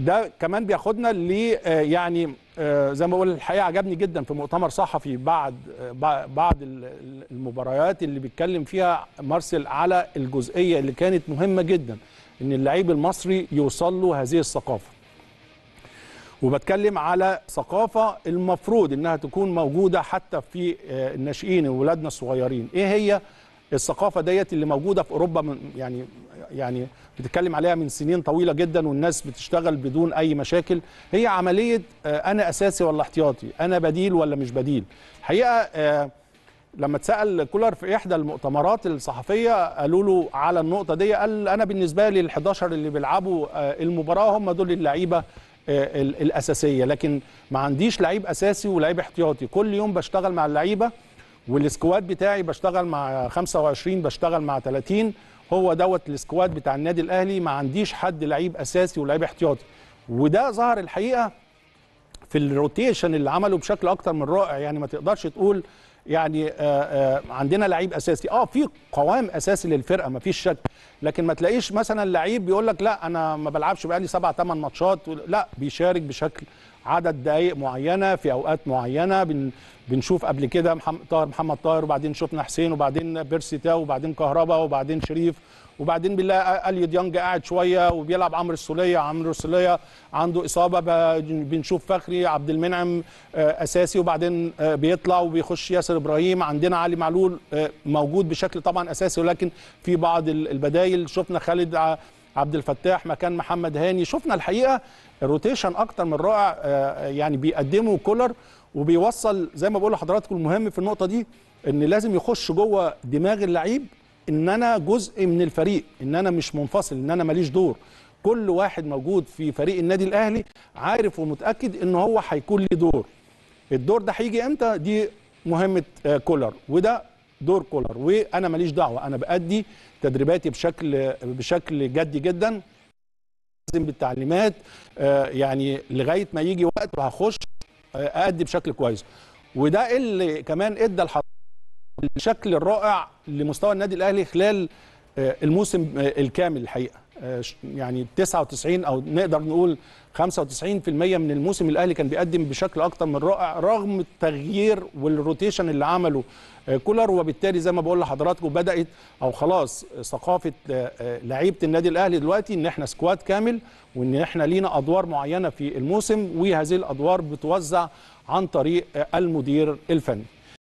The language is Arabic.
ده كمان بياخدنا ل آه، يعني آه، زي ما بقول الحقيقه عجبني جدا في مؤتمر صحفي بعد آه، بعض المباريات اللي بيتكلم فيها مارسيل على الجزئيه اللي كانت مهمه جدا ان اللعيب المصري يوصل له هذه الثقافه وبتكلم على ثقافة المفروض إنها تكون موجودة حتى في الناشئين واولادنا الصغيرين إيه هي الثقافة ديت اللي موجودة في أوروبا من يعني يعني بتتكلم عليها من سنين طويله جدا والناس بتشتغل بدون اي مشاكل هي عمليه آه، انا اساسي ولا احتياطي انا بديل ولا مش بديل الحقيقه آه، لما اتسال كولر في احدى المؤتمرات الصحفيه قالوا له على النقطه دي قال انا بالنسبه لي ال11 اللي بيلعبوا آه، المباراه هم دول اللعيبه الاساسيه لكن ما عنديش لعيب اساسي ولعيب احتياطي كل يوم بشتغل مع اللعيبه والسكواد بتاعي بشتغل مع 25 بشتغل مع 30 هو دوت السكواد بتاع النادي الاهلي ما عنديش حد لعيب اساسي ولعيب احتياطي وده ظهر الحقيقه في الروتيشن اللي عمله بشكل اكتر من رائع يعني ما تقدرش تقول يعني آه، آه، عندنا لعيب اساسي اه في قوام اساسي للفرقه ما فيش شك لكن ما تلاقيش مثلا لعيب بيقول لك لا انا ما بلعبش بقالي سبع ثمان ماتشات لا بيشارك بشكل عدد دقائق معينه في اوقات معينه بن بنشوف قبل كده محمد طاهر محمد طاهر وبعدين شفنا حسين وبعدين بيرسي تاو وبعدين كهربا وبعدين شريف وبعدين بنلاقي اليو ديانج قاعد شويه وبيلعب عمرو السوليه عمرو السوليه عنده اصابه بنشوف فخري عبد المنعم آه، اساسي وبعدين آه، بيطلع وبيخش ياسر ابراهيم عندنا علي معلول آه، موجود بشكل طبعا اساسي ولكن في بعض البدايل شفنا خالد عبد الفتاح مكان محمد هاني شفنا الحقيقه الروتيشن اكتر من رائع آه، آه، يعني بيقدمه كولر وبيوصل زي ما بقول لحضراتكم المهم في النقطه دي ان لازم يخش جوه دماغ اللعيب ان انا جزء من الفريق ان انا مش منفصل ان انا ماليش دور كل واحد موجود في فريق النادي الاهلي عارف ومتاكد ان هو هيكون ليه دور الدور ده هيجي امتى دي مهمه آه، كولر وده دور كولر وانا ماليش دعوه انا بادي تدريباتي بشكل بشكل جدي جدا لازم بالتعليمات آه، يعني لغايه ما يجي وقت وهخش آه، ادي بشكل كويس وده اللي كمان ادى الشكل الرائع لمستوى النادي الاهلي خلال آه، الموسم الكامل الحقيقه آه، يعني 99 او نقدر نقول 95% من الموسم الاهلي كان بيقدم بشكل اكتر من رائع رغم التغيير والروتيشن اللي عمله آه، كولر وبالتالي زي ما بقول لحضراتكم بدات او خلاص ثقافه آه، لعيبه النادي الاهلي دلوقتي ان احنا سكواد كامل وان احنا لينا ادوار معينه في الموسم وهذه الادوار بتوزع عن طريق المدير الفني